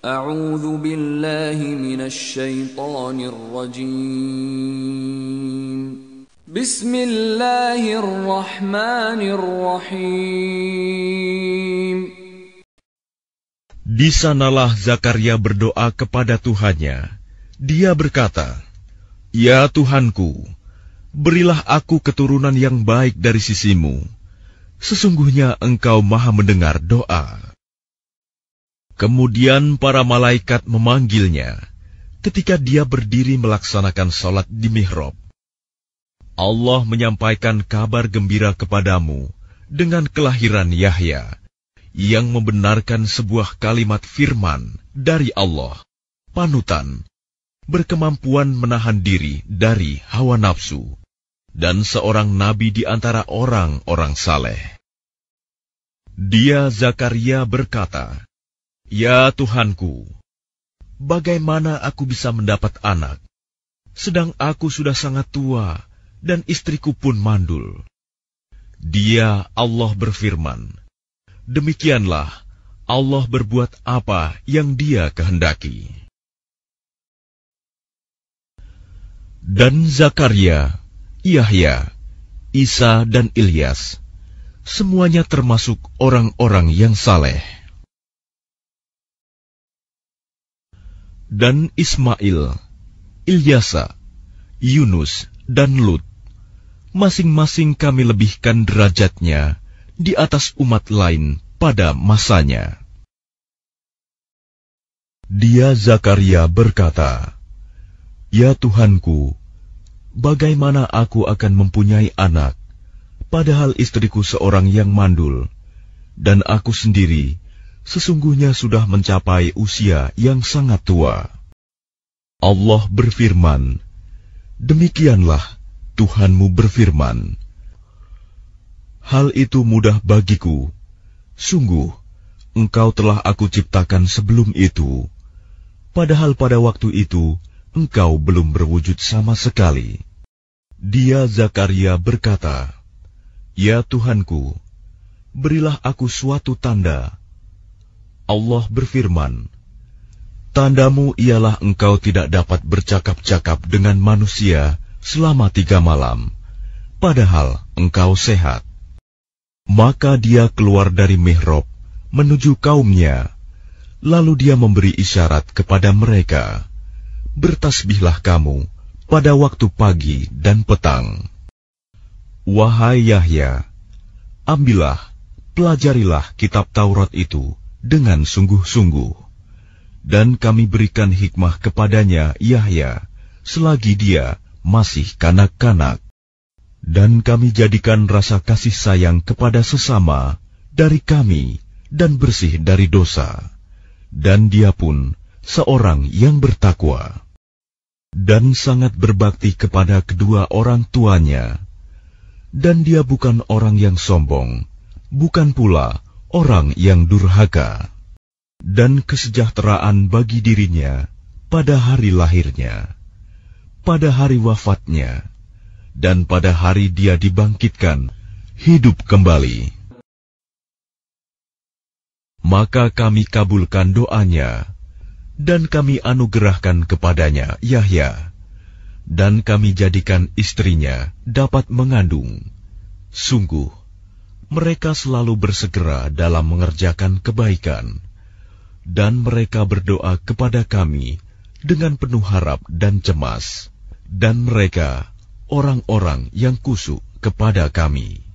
أعوذ بالله من الشيطان الرجيم بسم الله الرحمن الرحيم Di sanalah Zakaria berdoa kepada Tuhannya. Dia berkata, Ya Tuhanku, berilah aku keturunan yang baik dari sisimu. Sesungguhnya engkau maha mendengar doa. Kemudian para malaikat memanggilnya ketika dia berdiri melaksanakan sholat di mihrab. Allah menyampaikan kabar gembira kepadamu dengan kelahiran Yahya yang membenarkan sebuah kalimat firman dari Allah, panutan, berkemampuan menahan diri dari hawa nafsu, dan seorang nabi di antara orang-orang saleh. Dia Zakaria berkata, Ya Tuhanku, bagaimana aku bisa mendapat anak, sedang aku sudah sangat tua dan istriku pun mandul. Dia Allah berfirman, demikianlah Allah berbuat apa yang dia kehendaki. Dan Zakaria, Yahya, Isa dan Ilyas, semuanya termasuk orang-orang yang saleh. dan Ismail, Ilyasa, Yunus, dan Lut. Masing-masing kami lebihkan derajatnya di atas umat lain pada masanya. Dia Zakaria berkata, Ya Tuhanku, bagaimana aku akan mempunyai anak, padahal istriku seorang yang mandul, dan aku sendiri sesungguhnya sudah mencapai usia yang sangat tua. Allah berfirman, Demikianlah Tuhanmu berfirman. Hal itu mudah bagiku. Sungguh, engkau telah aku ciptakan sebelum itu. Padahal pada waktu itu, engkau belum berwujud sama sekali. Dia Zakaria berkata, Ya Tuhanku, berilah aku suatu tanda Allah berfirman, Tandamu ialah engkau tidak dapat bercakap-cakap dengan manusia selama tiga malam, padahal engkau sehat. Maka dia keluar dari mihrab menuju kaumnya, lalu dia memberi isyarat kepada mereka, Bertasbihlah kamu pada waktu pagi dan petang. Wahai Yahya, ambillah, pelajarilah kitab Taurat itu, dengan sungguh-sungguh, dan kami berikan hikmah kepadanya Yahya selagi dia masih kanak-kanak, dan kami jadikan rasa kasih sayang kepada sesama dari kami dan bersih dari dosa, dan dia pun seorang yang bertakwa dan sangat berbakti kepada kedua orang tuanya, dan dia bukan orang yang sombong, bukan pula orang yang durhaka, dan kesejahteraan bagi dirinya pada hari lahirnya, pada hari wafatnya, dan pada hari dia dibangkitkan hidup kembali. Maka kami kabulkan doanya, dan kami anugerahkan kepadanya Yahya, dan kami jadikan istrinya dapat mengandung. Sungguh, mereka selalu bersegera dalam mengerjakan kebaikan, dan mereka berdoa kepada kami dengan penuh harap dan cemas, dan mereka orang-orang yang kusuk kepada kami.